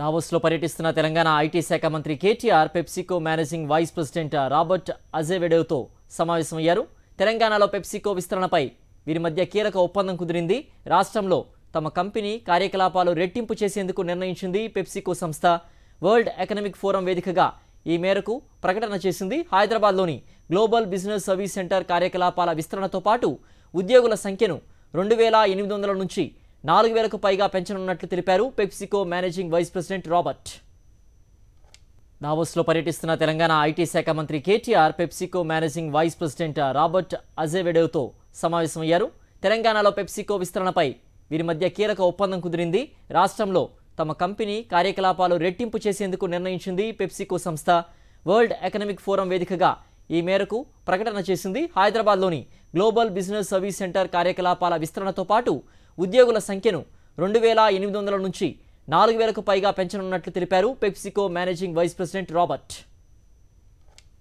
నావోస్లో పర్యటిస్తున్న తెలంగాణ ఐటీ శాఖ మంత్రి KTR PepsiCo managing vice president Robert అజెవెడోతో సమావేశమయ్యారు తెలంగాణలో పెప్సికో విస్తరణపై వీరి మధ్య కీలక ఒప్పందం కుదిరింది రాష్ట్రంలో తమ కంపెనీ కార్యకలాపాలు రెట్టింపు చేసేందుకు నిర్ణయించింది పెప్సికో సంస్థ వరల్డ్ ఎకనామిక్ ఫోరం వేదికగా ఈ మేరకు ప్రకటన చేసింది హైదరాబాద్లోని గ్లోబల్ బిజినెస్ సర్వీస్ సెంటర్ కార్యకలాపాల విస్తరణతో పాటు ఉద్యోగుల సంఖ్యను రెండు వేల ఎనిమిది వందల నుంచి నాలుగు వేలకు పైగా పెంచనున్నట్లు తెలిపారు PepsiCo managing vice president Robert దావోస్లో పర్యటిస్తున్న తెలంగాణ ఐటీ శాఖ మంత్రి KTR PepsiCo managing vice president Robert అజేవెడేవ్తో సమావేశమయ్యారు తెలంగాణలో పెప్సికో విస్తరణపై వీరి మధ్య కీలక ఒప్పందం కుదిరింది రాష్ట్రంలో తమ కంపెనీ కార్యకలాపాలు రెట్టింపు చేసేందుకు నిర్ణయించింది పెప్సికో సంస్థ వరల్డ్ ఎకనామిక్ ఫోరం వేదికగా ఈ మేరకు ప్రకటన చేసింది హైదరాబాద్లోని గ్లోబల్ బిజినెస్ సర్వీస్ సెంటర్ కార్యకలాపాల విస్తరణతో పాటు ఉద్యోగుల సంఖ్యను రెండు వేల ఎనిమిది వందల నుంచి నాలుగు వేలకు పైగా పెంచనున్నట్లు తెలిపారు PepsiCo managing vice president Robert